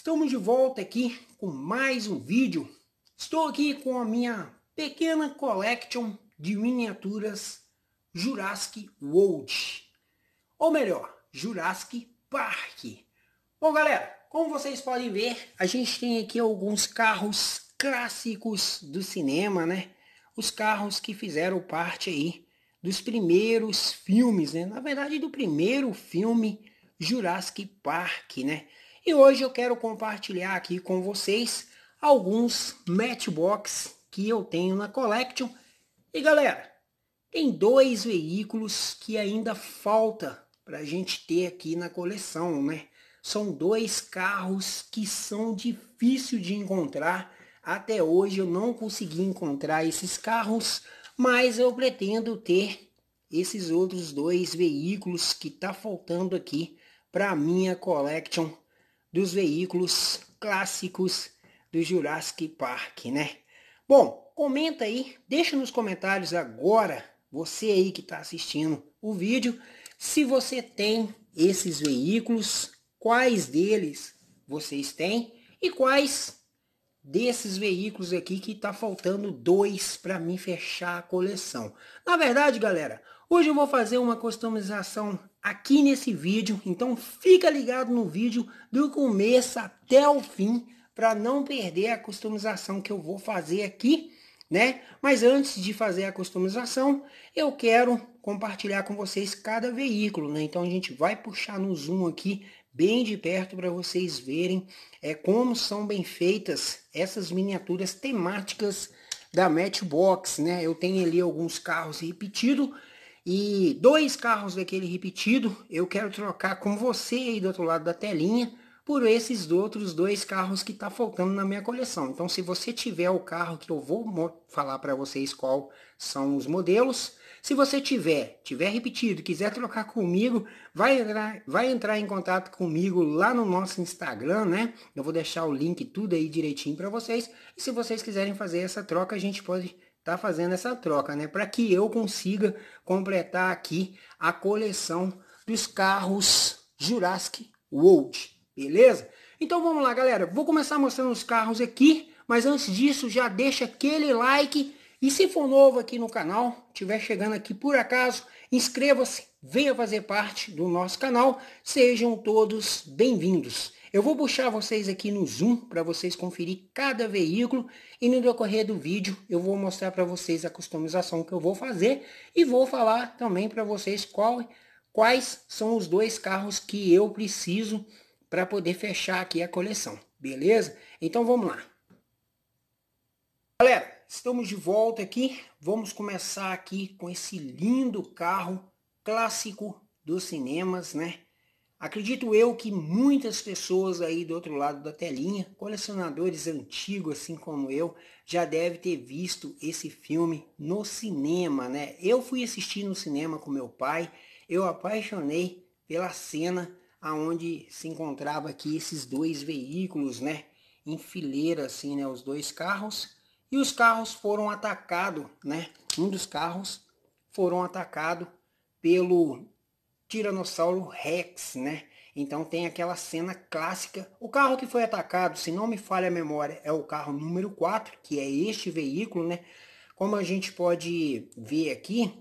Estamos de volta aqui com mais um vídeo. Estou aqui com a minha pequena collection de miniaturas Jurassic World. Ou melhor, Jurassic Park. Bom, galera, como vocês podem ver, a gente tem aqui alguns carros clássicos do cinema, né? Os carros que fizeram parte aí dos primeiros filmes, né? Na verdade, do primeiro filme Jurassic Park, né? E hoje eu quero compartilhar aqui com vocês alguns Matchbox que eu tenho na Collection. E galera, tem dois veículos que ainda falta para a gente ter aqui na coleção, né? São dois carros que são difíceis de encontrar. Até hoje eu não consegui encontrar esses carros, mas eu pretendo ter esses outros dois veículos que tá faltando aqui para minha collection dos veículos clássicos do Jurassic Park, né? Bom, comenta aí, deixa nos comentários agora, você aí que está assistindo o vídeo, se você tem esses veículos, quais deles vocês têm e quais desses veículos aqui que está faltando dois para mim fechar a coleção. Na verdade, galera, Hoje eu vou fazer uma customização aqui nesse vídeo, então fica ligado no vídeo do começo até o fim para não perder a customização que eu vou fazer aqui, né? Mas antes de fazer a customização, eu quero compartilhar com vocês cada veículo, né? Então a gente vai puxar no zoom aqui bem de perto para vocês verem é, como são bem feitas essas miniaturas temáticas da Matchbox, né? Eu tenho ali alguns carros repetidos e dois carros daquele repetido eu quero trocar com você aí do outro lado da telinha por esses outros dois carros que tá faltando na minha coleção. Então, se você tiver o carro que eu vou falar para vocês qual são os modelos, se você tiver, tiver repetido, quiser trocar comigo, vai entrar, vai entrar em contato comigo lá no nosso Instagram, né? Eu vou deixar o link tudo aí direitinho para vocês. E se vocês quiserem fazer essa troca, a gente pode tá fazendo essa troca, né? Para que eu consiga completar aqui a coleção dos carros Jurassic World, beleza? Então vamos lá, galera. Vou começar mostrando os carros aqui, mas antes disso já deixa aquele like e se for novo aqui no canal, estiver chegando aqui por acaso, inscreva-se, venha fazer parte do nosso canal. Sejam todos bem-vindos. Eu vou puxar vocês aqui no Zoom para vocês conferir cada veículo e no decorrer do vídeo eu vou mostrar para vocês a customização que eu vou fazer e vou falar também para vocês qual, quais são os dois carros que eu preciso para poder fechar aqui a coleção, beleza? Então vamos lá. Galera, estamos de volta aqui, vamos começar aqui com esse lindo carro clássico dos cinemas, né? Acredito eu que muitas pessoas aí do outro lado da telinha, colecionadores antigos assim como eu, já deve ter visto esse filme no cinema, né? Eu fui assistir no cinema com meu pai, eu apaixonei pela cena aonde se encontrava aqui esses dois veículos, né? Em fileira assim, né, os dois carros, e os carros foram atacados, né? Um dos carros foram atacado pelo Tiranossauro Rex, né? Então tem aquela cena clássica. O carro que foi atacado, se não me falha a memória, é o carro número 4, que é este veículo, né? Como a gente pode ver aqui,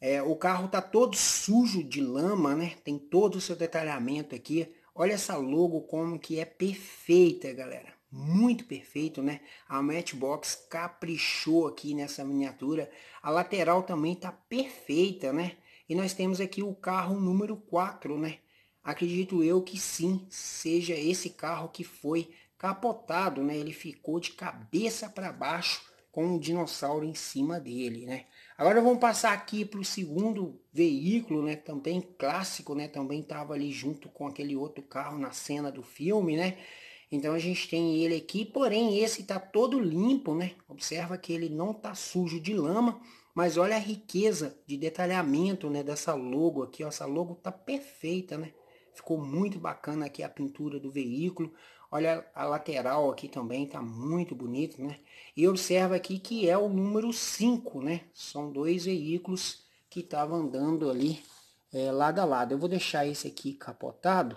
é, o carro tá todo sujo de lama, né? Tem todo o seu detalhamento aqui. Olha essa logo como que é perfeita, galera. Muito perfeito, né? A Matchbox caprichou aqui nessa miniatura. A lateral também tá perfeita, né? E nós temos aqui o carro número 4, né? Acredito eu que sim, seja esse carro que foi capotado, né? Ele ficou de cabeça para baixo com um dinossauro em cima dele, né? Agora vamos passar aqui para o segundo veículo, né? Também clássico, né? Também estava ali junto com aquele outro carro na cena do filme, né? Então a gente tem ele aqui, porém esse está todo limpo, né? Observa que ele não está sujo de lama mas olha a riqueza de detalhamento né, dessa logo aqui. Ó. Essa logo tá perfeita, né? Ficou muito bacana aqui a pintura do veículo. Olha a lateral aqui também, tá muito bonito, né? E observa aqui que é o número 5, né? São dois veículos que estavam andando ali é, lado a lado. Eu vou deixar esse aqui capotado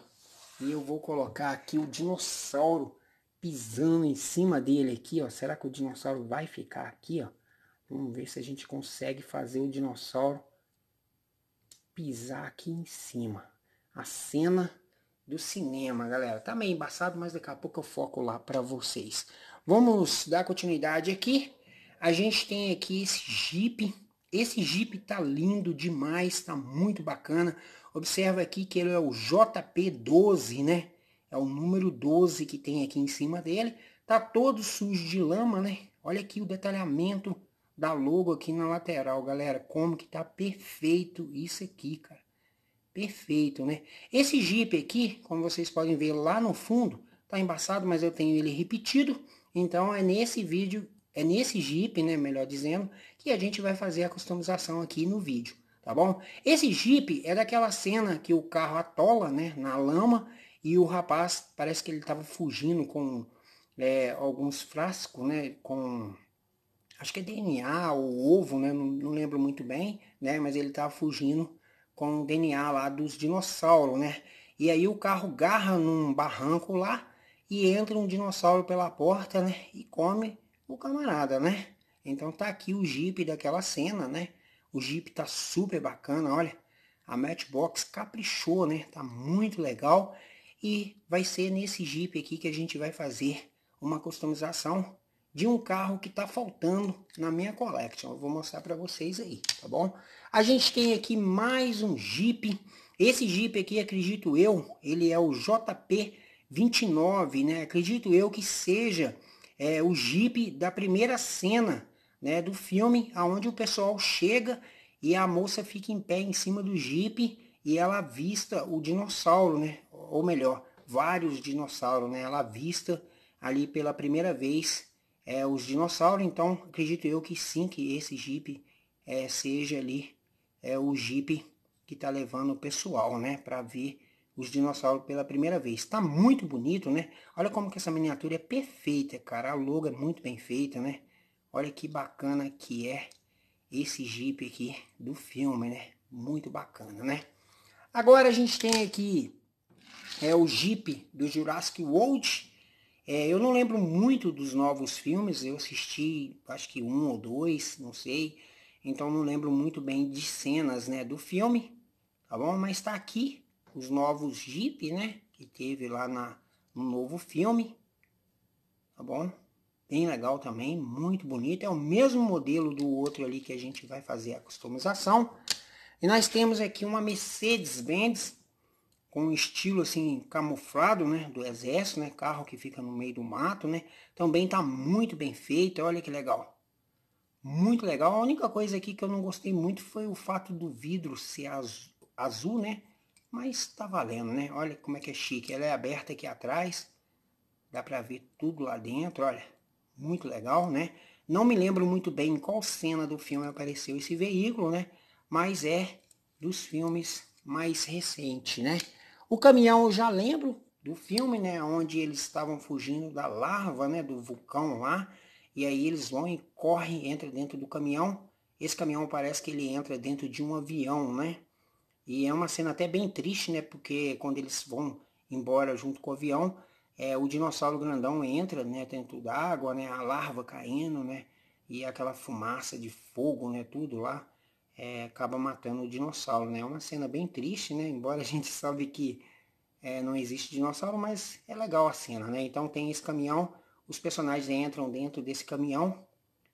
e eu vou colocar aqui o dinossauro pisando em cima dele aqui, ó. Será que o dinossauro vai ficar aqui, ó? Vamos ver se a gente consegue fazer o dinossauro pisar aqui em cima. A cena do cinema, galera. Tá meio embaçado, mas daqui a pouco eu foco lá para vocês. Vamos dar continuidade aqui. A gente tem aqui esse Jeep. Esse Jeep tá lindo demais, tá muito bacana. Observa aqui que ele é o JP12, né? É o número 12 que tem aqui em cima dele. Tá todo sujo de lama, né? Olha aqui o detalhamento da logo aqui na lateral, galera. Como que tá perfeito isso aqui, cara. Perfeito, né? Esse Jeep aqui, como vocês podem ver lá no fundo, tá embaçado, mas eu tenho ele repetido. Então é nesse vídeo, é nesse Jeep, né, melhor dizendo, que a gente vai fazer a customização aqui no vídeo, tá bom? Esse Jeep é daquela cena que o carro atola, né, na lama, e o rapaz, parece que ele tava fugindo com é, alguns frascos, né, com acho que é DNA ou ovo, né? Não, não lembro muito bem, né? Mas ele estava tá fugindo com o DNA lá dos dinossauros, né? E aí o carro garra num barranco lá e entra um dinossauro pela porta, né? E come o camarada, né? Então tá aqui o Jeep daquela cena, né? O Jeep tá super bacana, olha. A Matchbox caprichou, né? Tá muito legal. E vai ser nesse Jeep aqui que a gente vai fazer uma customização de um carro que está faltando na minha collection. Eu vou mostrar para vocês aí, tá bom? A gente tem aqui mais um Jeep. Esse Jeep aqui, acredito eu, ele é o JP29, né? Acredito eu que seja é, o Jeep da primeira cena né, do filme, aonde o pessoal chega e a moça fica em pé em cima do Jeep e ela avista o dinossauro, né? Ou melhor, vários dinossauros, né? Ela avista ali pela primeira vez é, os dinossauros, então acredito eu que sim, que esse Jeep é, seja ali é, o Jeep que está levando o pessoal, né, para ver os dinossauros pela primeira vez. Está muito bonito, né? Olha como que essa miniatura é perfeita, cara. A logo é muito bem feita, né? Olha que bacana que é esse Jeep aqui do filme, né? Muito bacana, né? Agora a gente tem aqui é o Jeep do Jurassic World, é, eu não lembro muito dos novos filmes, eu assisti acho que um ou dois, não sei. Então não lembro muito bem de cenas né, do filme, tá bom? Mas tá aqui os novos Jeep, né? Que teve lá na, no novo filme, tá bom? Bem legal também, muito bonito. É o mesmo modelo do outro ali que a gente vai fazer a customização. E nós temos aqui uma Mercedes-Benz com um estilo assim camuflado, né, do exército, né, carro que fica no meio do mato, né? Também tá muito bem feito, olha que legal. Muito legal. A única coisa aqui que eu não gostei muito foi o fato do vidro ser azul, azul né? Mas tá valendo, né? Olha como é que é chique. Ela é aberta aqui atrás. Dá pra ver tudo lá dentro, olha. Muito legal, né? Não me lembro muito bem em qual cena do filme apareceu esse veículo, né? Mas é dos filmes mais recentes, né? O caminhão eu já lembro do filme, né? Onde eles estavam fugindo da larva, né? Do vulcão lá. E aí eles vão e correm, entram dentro do caminhão. Esse caminhão parece que ele entra dentro de um avião, né? E é uma cena até bem triste, né? Porque quando eles vão embora junto com o avião, é, o dinossauro grandão entra né, dentro da água, né? A larva caindo, né? E aquela fumaça de fogo, né? Tudo lá é, acaba matando o dinossauro, né? É uma cena bem triste, né? Embora a gente sabe que é, não existe dinossauro, mas é legal a cena, né? Então tem esse caminhão, os personagens entram dentro desse caminhão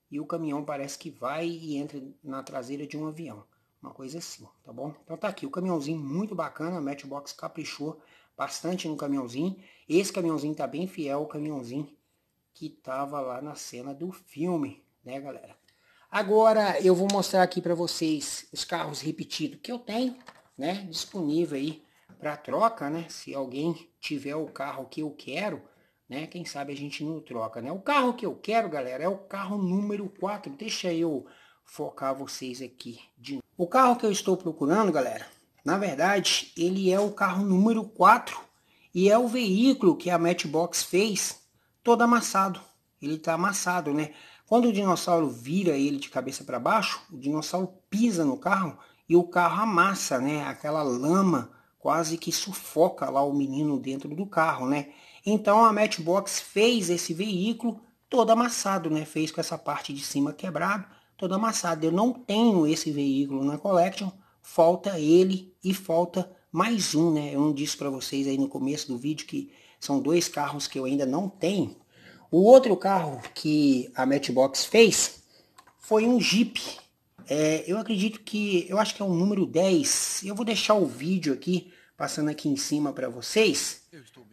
e o caminhão parece que vai e entra na traseira de um avião. Uma coisa assim, tá bom? Então tá aqui, o caminhãozinho muito bacana, a Matchbox caprichou bastante no caminhãozinho. Esse caminhãozinho tá bem fiel ao caminhãozinho que tava lá na cena do filme, né galera? Agora eu vou mostrar aqui para vocês os carros repetidos que eu tenho, né? Disponível aí para troca, né? Se alguém tiver o carro que eu quero, né? Quem sabe a gente não troca, né? O carro que eu quero, galera, é o carro número 4. Deixa eu focar vocês aqui de O carro que eu estou procurando, galera, na verdade, ele é o carro número 4 e é o veículo que a Matchbox fez todo amassado. Ele está amassado, né? Quando o dinossauro vira ele de cabeça para baixo, o dinossauro pisa no carro e o carro amassa, né? Aquela lama quase que sufoca lá o menino dentro do carro, né? Então a Matchbox fez esse veículo todo amassado, né? Fez com essa parte de cima quebrado, todo amassado. Eu não tenho esse veículo na collection, falta ele e falta mais um, né? Eu não disse para vocês aí no começo do vídeo que são dois carros que eu ainda não tenho. O outro carro que a Matchbox fez foi um Jeep. É, eu acredito que, eu acho que é o número 10. Eu vou deixar o vídeo aqui, passando aqui em cima para vocês.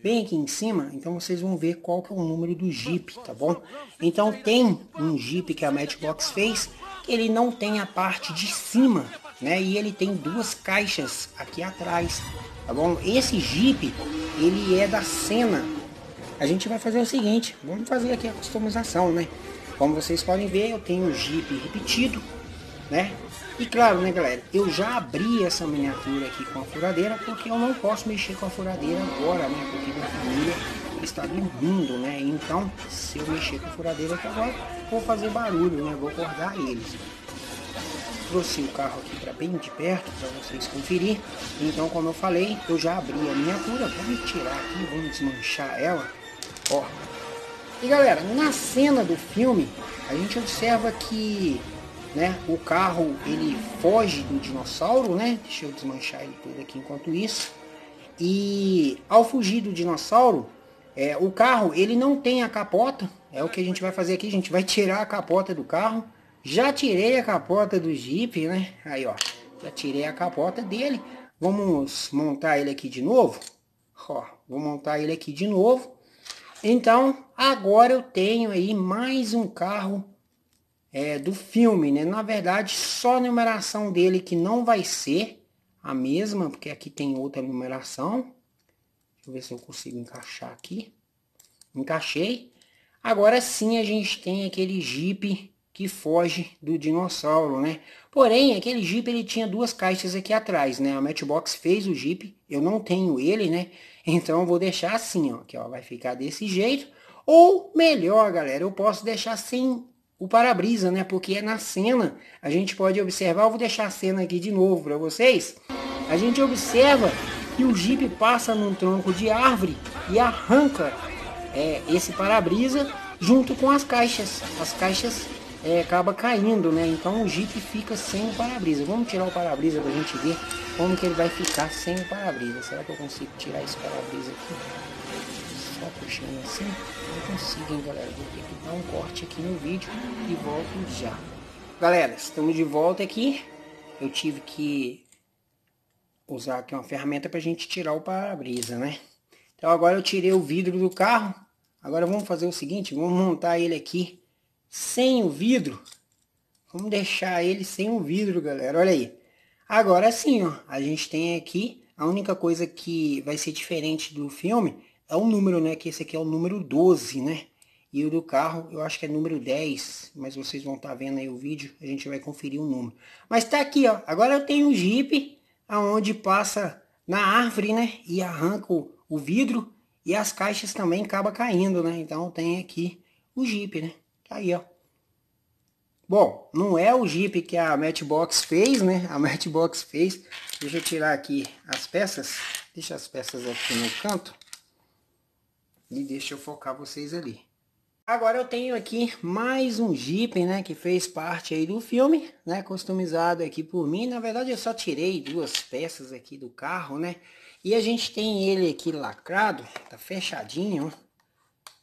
Bem aqui em cima, então vocês vão ver qual que é o número do Jeep, tá bom? Então tem um Jeep que a Matchbox fez, que ele não tem a parte de cima, né? E ele tem duas caixas aqui atrás, tá bom? Esse Jeep, ele é da Senna, a gente vai fazer o seguinte, vamos fazer aqui a customização, né? Como vocês podem ver, eu tenho o Jeep repetido, né? E claro, né, galera, eu já abri essa miniatura aqui com a furadeira, porque eu não posso mexer com a furadeira agora, né? Porque minha família está dormindo, né? Então, se eu mexer com a furadeira aqui agora, vou fazer barulho, né? Vou acordar eles. Trouxe o carro aqui para bem de perto para vocês conferir. Então, como eu falei, eu já abri a miniatura. Vamos tirar aqui, vamos desmanchar ela Ó. E galera, na cena do filme, a gente observa que né, o carro ele foge do dinossauro, né? Deixa eu desmanchar ele todo aqui enquanto isso. E ao fugir do dinossauro, é, o carro ele não tem a capota. É o que a gente vai fazer aqui, a gente vai tirar a capota do carro. Já tirei a capota do Jeep, né? Aí, ó. Já tirei a capota dele. Vamos montar ele aqui de novo. Ó, vou montar ele aqui de novo. Então, agora eu tenho aí mais um carro é, do filme, né? Na verdade, só a numeração dele que não vai ser a mesma, porque aqui tem outra numeração. Deixa eu ver se eu consigo encaixar aqui. Encaixei. Agora sim a gente tem aquele Jeep que foge do dinossauro, né? Porém, aquele Jeep ele tinha duas caixas aqui atrás, né? A Matchbox fez o Jeep, eu não tenho ele, né? Então eu vou deixar assim, ó, que ó, vai ficar desse jeito. Ou melhor, galera, eu posso deixar sem o para-brisa, né? Porque é na cena. A gente pode observar, eu vou deixar a cena aqui de novo para vocês. A gente observa que o Jeep passa num tronco de árvore e arranca é, esse para-brisa junto com as caixas. As caixas é, acaba caindo, né? Então o Jeep fica sem o para-brisa. Vamos tirar o para-brisa para a gente ver como que ele vai ficar sem o para-brisa. Será que eu consigo tirar esse para-brisa aqui? Só puxando assim. Não consigo, hein, galera. Vou ter que dar um corte aqui no vídeo e volto já. Galera, estamos de volta aqui. Eu tive que usar aqui uma ferramenta para a gente tirar o para-brisa, né? Então agora eu tirei o vidro do carro. Agora vamos fazer o seguinte, vamos montar ele aqui sem o vidro. Vamos deixar ele sem o vidro, galera. Olha aí. Agora sim, ó, a gente tem aqui, a única coisa que vai ser diferente do filme é o número, né? Que esse aqui é o número 12, né? E o do carro, eu acho que é número 10, mas vocês vão estar tá vendo aí o vídeo, a gente vai conferir o número. Mas tá aqui, ó. Agora eu tenho um Jeep, aonde passa na árvore, né? E arranca o, o vidro e as caixas também acaba caindo, né? Então tem aqui o Jeep, né? Aí, ó. Bom, não é o Jeep que a Matchbox fez, né? A Matchbox fez. Deixa eu tirar aqui as peças. Deixa as peças aqui no canto. E deixa eu focar vocês ali. Agora eu tenho aqui mais um Jeep, né? Que fez parte aí do filme, né? Customizado aqui por mim. Na verdade eu só tirei duas peças aqui do carro, né? E a gente tem ele aqui lacrado. Tá fechadinho, ó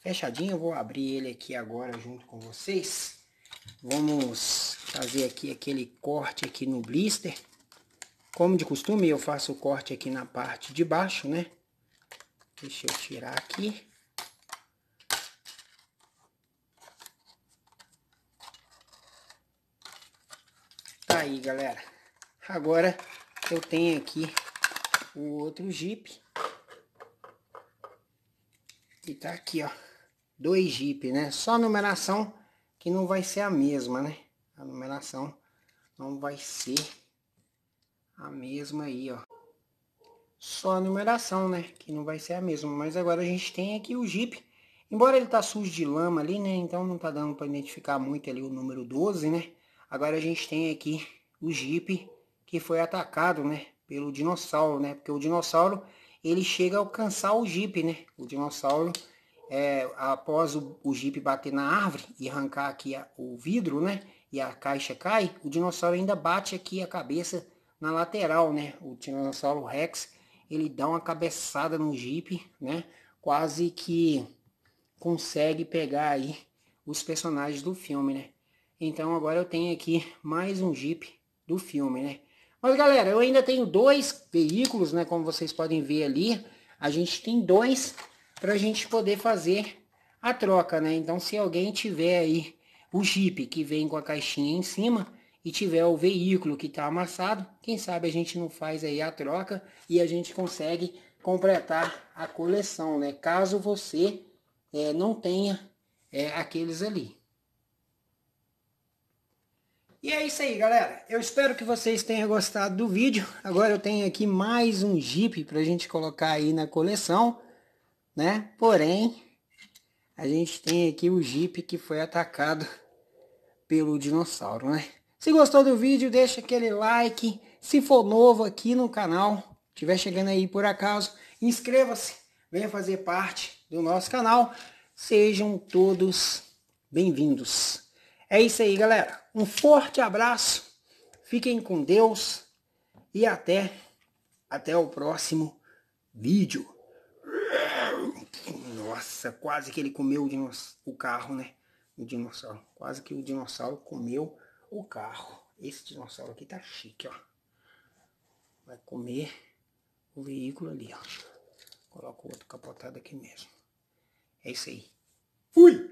fechadinho. Eu vou abrir ele aqui agora junto com vocês. Vamos fazer aqui aquele corte aqui no blister. Como de costume, eu faço o corte aqui na parte de baixo, né? Deixa eu tirar aqui. Tá aí, galera. Agora eu tenho aqui o outro Jeep. E tá aqui, ó do Egip, né? Só a numeração que não vai ser a mesma, né? A numeração não vai ser a mesma aí, ó. Só a numeração, né? Que não vai ser a mesma. Mas agora a gente tem aqui o Jeep. Embora ele tá sujo de lama ali, né? Então não tá dando para identificar muito ali o número 12, né? Agora a gente tem aqui o Jeep que foi atacado, né? Pelo dinossauro, né? Porque o dinossauro, ele chega a alcançar o Jeep, né? O dinossauro é, após o, o Jeep bater na árvore e arrancar aqui a, o vidro, né? E a caixa cai, o dinossauro ainda bate aqui a cabeça na lateral, né? O Tiranossauro Rex, ele dá uma cabeçada no Jeep, né? Quase que consegue pegar aí os personagens do filme, né? Então agora eu tenho aqui mais um Jeep do filme, né? Mas galera, eu ainda tenho dois veículos, né? Como vocês podem ver ali, a gente tem dois para a gente poder fazer a troca, né? Então, se alguém tiver aí o Jeep que vem com a caixinha em cima e tiver o veículo que está amassado, quem sabe a gente não faz aí a troca e a gente consegue completar a coleção, né? Caso você é, não tenha é, aqueles ali. E é isso aí, galera. Eu espero que vocês tenham gostado do vídeo. Agora eu tenho aqui mais um Jeep para a gente colocar aí na coleção né? Porém, a gente tem aqui o Jeep que foi atacado pelo dinossauro, né? Se gostou do vídeo, deixa aquele like. Se for novo aqui no canal, estiver chegando aí por acaso, inscreva-se, venha fazer parte do nosso canal. Sejam todos bem-vindos. É isso aí, galera. Um forte abraço. Fiquem com Deus e até até o próximo vídeo. Nossa, quase que ele comeu o, dinoss... o carro, né? O dinossauro. Quase que o dinossauro comeu o carro. Esse dinossauro aqui tá chique, ó. Vai comer o veículo ali, ó. Coloca o outro capotado aqui mesmo. É isso aí. Fui!